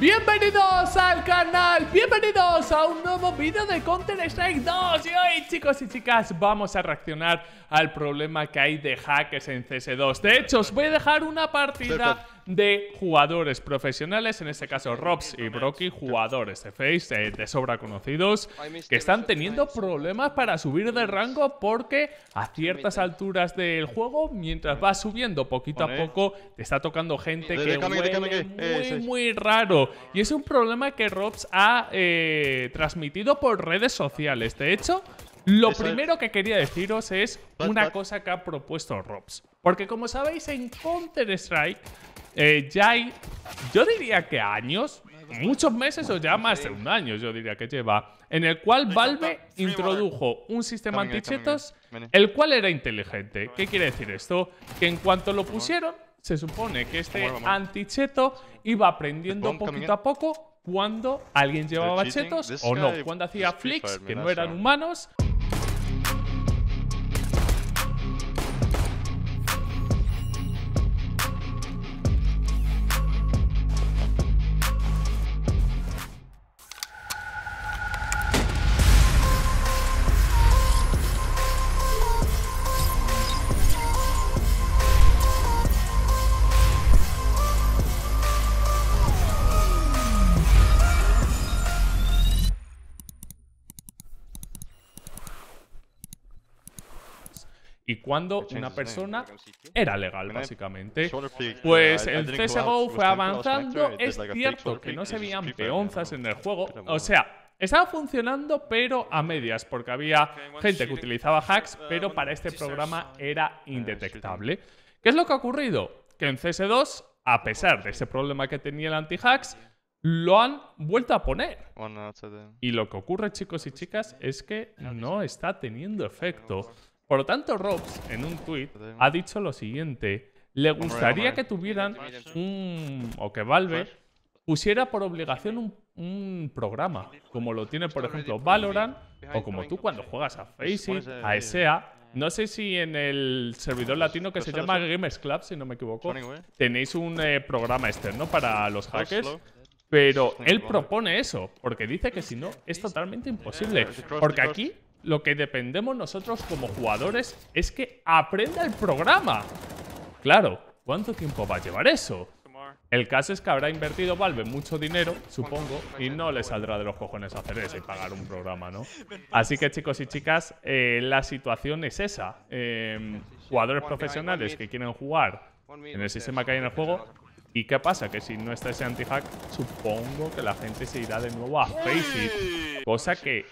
Bienvenidos al canal, bienvenidos a un nuevo vídeo de Content Strike 2 Y hoy chicos y chicas vamos a reaccionar al problema que hay de hackers en CS2 De hecho os voy a dejar una partida de jugadores profesionales, en este caso Robs y Brocky, jugadores de Face eh, de, sobra conocidos, que están teniendo problemas para subir de rango porque a ciertas alturas del juego, mientras va subiendo poquito a poco, te está tocando gente eh, que es muy, eh, muy raro. Y es un problema que Robs ha transmitido por redes sociales. De hecho, lo primero que quería deciros es una cosa que ha propuesto Robs. Porque como sabéis, en Counter-Strike eh, ya hay, yo diría que años, muchos meses o ya más de un año, yo diría que lleva, en el cual Valve introdujo un sistema antichetos el cual era inteligente. ¿Qué quiere decir esto? Que en cuanto lo pusieron, se supone que este anticheto iba aprendiendo poquito a poco cuando alguien llevaba chetos o no, cuando hacía flicks que no eran humanos. y cuando una persona era legal, básicamente. Pues, pues el CSGO fue avanzando. Es cierto que no se veían peonzas en el juego. O sea, estaba funcionando, pero a medias, porque había gente que utilizaba hacks, eh, pero para este programa era eh, indetectable. ¿Qué es lo que ha ocurrido? Que en CS2, a pesar de ese problema que tenía el anti-hacks, lo han vuelto a poner. Y lo que ocurre, chicos y chicas, es que no está teniendo efecto. Por lo tanto, Robs, en un tweet, ha dicho lo siguiente. Le gustaría que tuvieran un... o que Valve pues. pusiera por obligación un, programa, como lo tiene, por ejemplo, Valorant, o como tú cuando juegas a Faceit, pues a e SEA, no sé si en el servidor ah, pues latino que se llama Gamers Club, si no me equivoco, tenéis un eh, programa externo para los hackers. Pero él propone eso, porque dice que si no es totalmente imposible. Porque aquí lo que dependemos nosotros como jugadores es que aprenda el programa. Claro, ¿cuánto tiempo va a llevar eso? El caso es que habrá invertido Valve mucho dinero, supongo, y no le saldrá de los cojones hacer eso y pagar un programa, ¿no? Así que chicos y chicas, eh, la situación es esa. Em, jugadores profesionales que quieren jugar en el sistema que hay en el juego. ¿Y qué pasa? Que si no está ese anti-hack, supongo que la gente se irá de nuevo a Faceit. Cosa que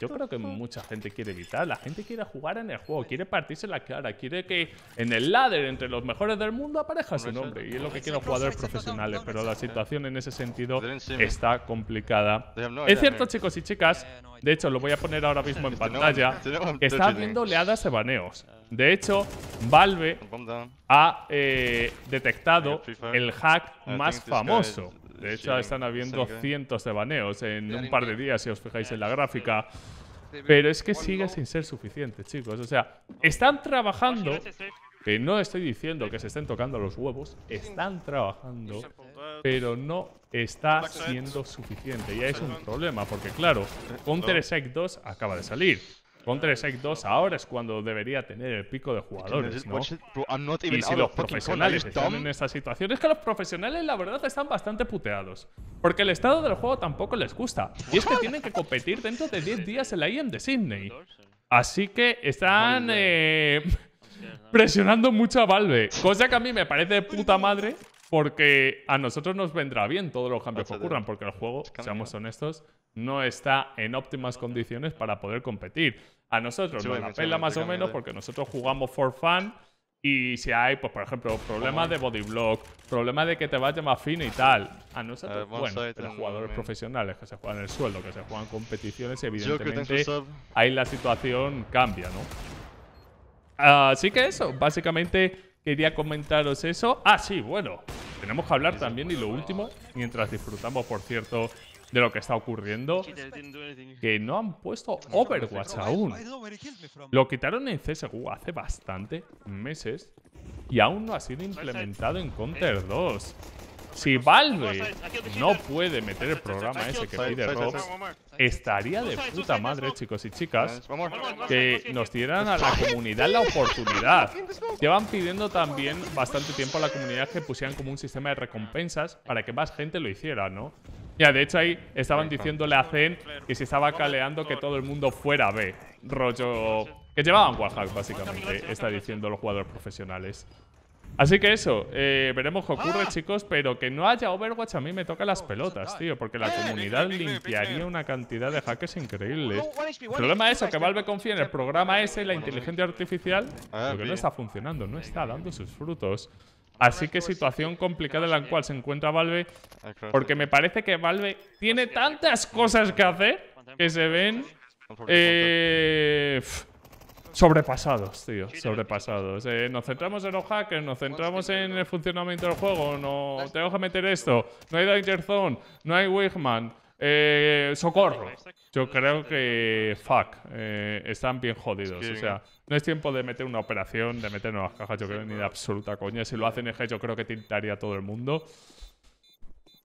yo creo que mucha gente quiere evitar. La gente quiere jugar en el juego, quiere partirse la cara, quiere que en el ladder entre los mejores del mundo aparezca su nombre. Y es lo que quieren jugadores profesionales, pero la ¿eh? situación en ese sentido está complicada. Es cierto, chicos y chicas, de hecho lo voy a poner ahora mismo en pantalla, está habiendo oleadas de baneos. De hecho, Valve ha eh, detectado el hack más famoso de hecho, están habiendo cientos de baneos en un par de días, si os fijáis en la gráfica. Pero es que sigue sin ser suficiente, chicos. O sea, están trabajando pues que no estoy diciendo que se estén tocando los huevos, están trabajando, pero no está siendo suficiente. Y es un problema, porque claro, eh, Counter-Strike 2 acaba de salir. Contra Strike 2 ahora es cuando debería tener el pico de jugadores, ¿no? Y si los profesionales están en esta situación, es que los profesionales la verdad están bastante puteados, porque el estado del juego tampoco les gusta, y es que tienen que competir dentro de 10 días en la IEM de Sydney. Así que están eh, presionando mucho a Valve, cosa que a mí me parece puta madre, porque a nosotros nos vendrá bien todos los cambios que ocurran, porque el juego, seamos honestos, no está en óptimas condiciones para poder competir. A nosotros nos la pela más o menos porque nosotros jugamos for fun y si hay, pues por ejemplo, problemas de body block, problemas de que te vaya más fino y tal. A nosotros, bueno, los jugadores profesionales que se juegan el sueldo, que se juegan competiciones, evidentemente ahí la situación cambia, ¿no? Ah, así que eso, básicamente quería comentaros eso. Ah, sí, bueno, tenemos que hablar también, y lo último, mientras disfrutamos, por cierto, de lo que está ocurriendo, que no han puesto Overwatch aún. Lo quitaron en CSGO hace bastante meses y aún no ha sido implementado en Counter 2. Si Valve no puede meter el programa ese que pide Rob, estaría de puta madre, chicos y chicas, que nos dieran a la comunidad la oportunidad. Llevan pidiendo también bastante tiempo a la comunidad que pusieran como un sistema de recompensas para que más gente lo hiciera, ¿no? Ya, de hecho ahí estaban diciéndole a Zen que se estaba caleando que todo el mundo fuera B. Rollo... Que llevaban Warhack, básicamente, está diciendo los jugadores profesionales. Así que eso, veremos qué ocurre, chicos, pero que no haya Overwatch a mí me toca las pelotas, tío, porque la comunidad limpiaría una cantidad de hackers increíbles. El problema es eso, que Valve confía en el programa ese, la inteligencia artificial, porque no está funcionando, no está dando sus frutos. Así que situación complicada en la cual se encuentra Valve, porque me parece que Valve tiene tantas cosas que hacer que se ven... Eh, sobrepasados, tío, sobrepasados. Eh, nos centramos en los hackers, nos centramos en el funcionamiento del juego, no tengo que meter esto, no hay Danger Zone, no hay Wigman, eh, socorro. Yo creo que, fuck, eh, están bien jodidos. O sea, no es tiempo de meter una operación, de meternos las cajas, yo creo, ni de absoluta coña. Si lo hacen eje, yo creo que tintaría todo el mundo.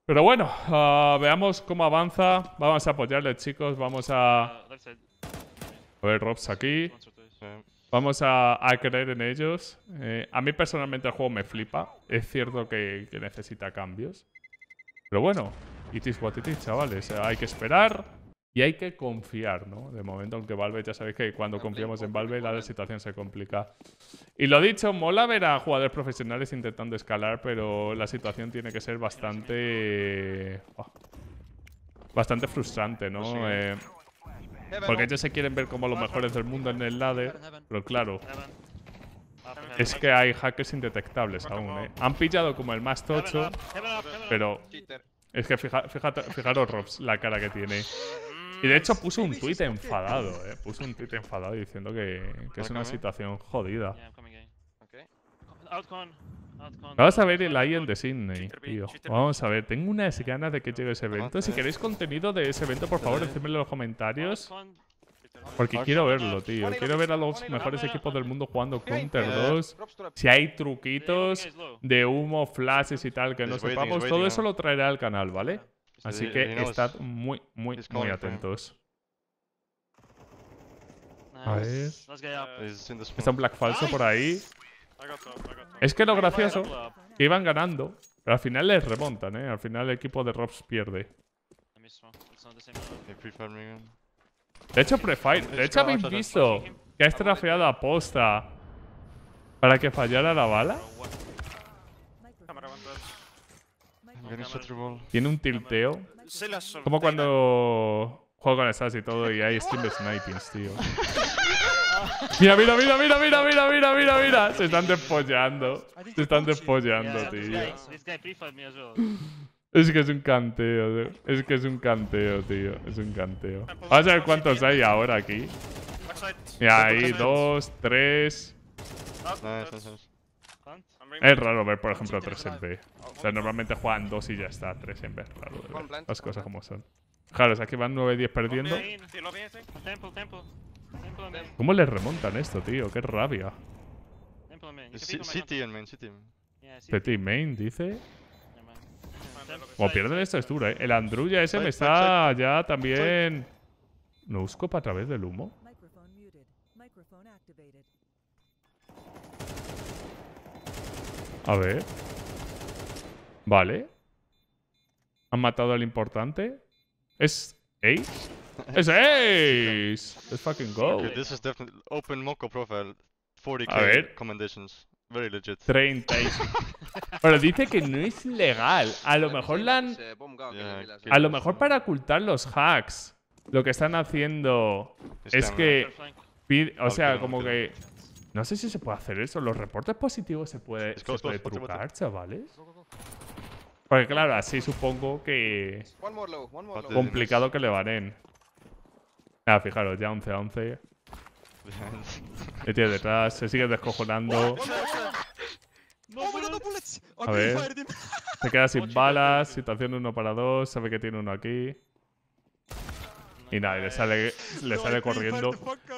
Pero bueno, ah, veamos cómo avanza. Vamos a apoyarle, chicos. Vamos a... Ah, a ver, Robs aquí. Vamos a, creer en ellos. Eh, a mí personalmente el juego me flipa. Es cierto que, necesita cambios. Pero bueno, it is what it is, chavales. Eh, hay que esperar y hay que confiar, ¿no? De momento, aunque Valve, ya sabéis que cuando confiamos en Valve la situación se complica. Y lo dicho, mola ver a jugadores profesionales intentando escalar, pero la situación tiene que ser bastante... bastante frustrante, ¿no? Pues eh, eh porque ellos se quieren ver como los mejores del mundo en el ladder, pero claro, es que hay hackers indetectables aún, ¿eh? Han pillado como el más tocho, pero... Es que fijaros, Robs, la cara que tiene. Y de hecho puso un tuit enfadado, ¿eh? Puso un tuit enfadado diciendo que, que es una situación jodida. Vamos a ver el Lion de Sydney, tío. Vamos a ver, tengo unas ganas de que llegue ese evento. Si queréis contenido de ese evento, por favor, decídmelo en los comentarios. Porque quiero verlo, tío. Quiero ver a los mejores equipos del mundo jugando Counter 2. Si hay truquitos de humo, flashes y tal que no sepamos, todo eso lo traerá al canal, ¿vale? Así que pues, estad muy, muy, muy atentos. A ver. Está un Black falso por ahí. Es que lo gracioso que iban ganando, pero al final les remontan, ¿eh? Al final el equipo de Robs pierde. De hecho, Prefire, de hecho habéis visto que ha estrafeado a posta para que fallara la bala. Tiene un tilteo. Como cuando juego con sas y todo y hay Steam Snipings, tío. Mira, mira, mira, mira, mira, mira, mira, mira, Se están despollando. Se están despollando, tío. Es que es un canteo, tío. Es que es un canteo, tío. Es un canteo. Vamos a ver cuántos hay ahora aquí. Y ahí, dos, tres. Es raro ver, por ah, ejemplo, tres en B. O sea, normalmente juegan dos y ya está. Tres en B es raro. Las cosas como son. Claro, o que van 9-10 perdiendo. ¿Cómo le remontan esto, tío? ¡Qué rabia! City main, City. main, dice. O pierden esta estructura? ¿eh? El Andrulla ese me está ya también... ¿No para a través del humo? A ver. Vale. Han matado al importante. ¿Es Ace? ¡Es ace! Let's ah, fucking go. this is definitely open Moco profile. 40k commendations. Very legit. 30. Pero dice que no es legal. A lo mejor la A lo mejor para ocultar los hacks. Lo que están haciendo es que... O sea, como que... No sé si se puede hacer eso. Los reportes positivos se puede, se puede trucar, chavales. Porque claro, así supongo que... Complicado que le van Ah, fijaros, ya 11 a 11. Le tiene detrás, se sigue descojonando. A ver. Se queda sin balas, situación uno para dos sabe que tiene uno aquí. Y nada, le sale, le sale corriendo.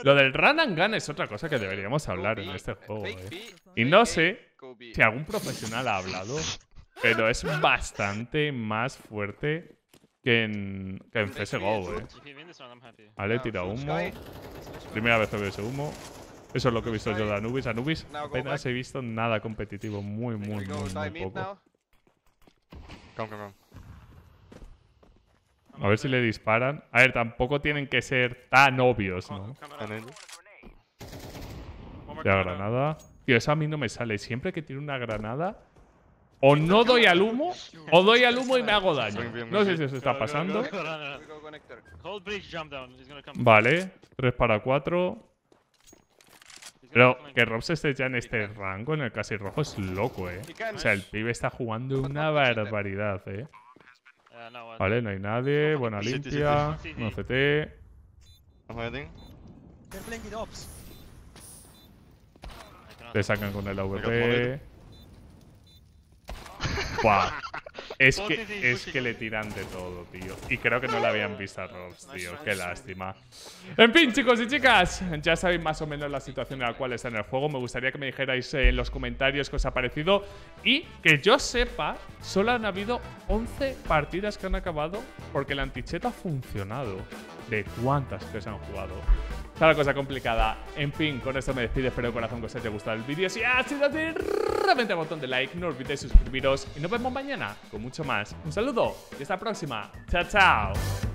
Lo del run and gun es otra cosa que deberíamos hablar en este juego. Eh. Y no eh, sé si algún profesional ha hablado, pero es bastante más fuerte que en, que CSGO, eh. Vale, tira humo. Primera vez que veo ese humo. Eso es lo que he visto yo de Anubis. Anubis apenas he visto nada competitivo. Muy, muy, muy, poco. A ver si le disparan. A ver, tampoco tienen que ser tan obvios, ¿no? La granada. Tío, eso a mí no me sale. Siempre que tiene una granada, o no doy al humo, o doy al humo y me hago daño. No sé si eso está pasando. Vale, 3 para 4. Pero que Robs esté ya en este rango, en el casi rojo, es loco, eh. O sea, el pibe está jugando una barbaridad, eh. eh vale, no hay nadie. Buena limpia. No CT. Te sacan con el AVP. Es oh, que, es que le tiran de todo, tío. Y creo que no la habían visto a Robs, tío. Qué lástima. En fin, chicos y chicas, ya sabéis más o menos la situación en la cual está en el juego. Me gustaría que me dijerais en los comentarios qué os ha parecido. Y que yo sepa, solo han habido 11 partidas que han acabado porque el anticheta ha funcionado. ¿De cuántas que se han jugado? cosa complicada. En fin, con esto me despido. Espero de corazón que os haya gustado el vídeo. Si ha sido así, reventa el botón de like. No olvidéis suscribiros. Y nos vemos mañana con mucho más. Un saludo y hasta la próxima. Chao, chao.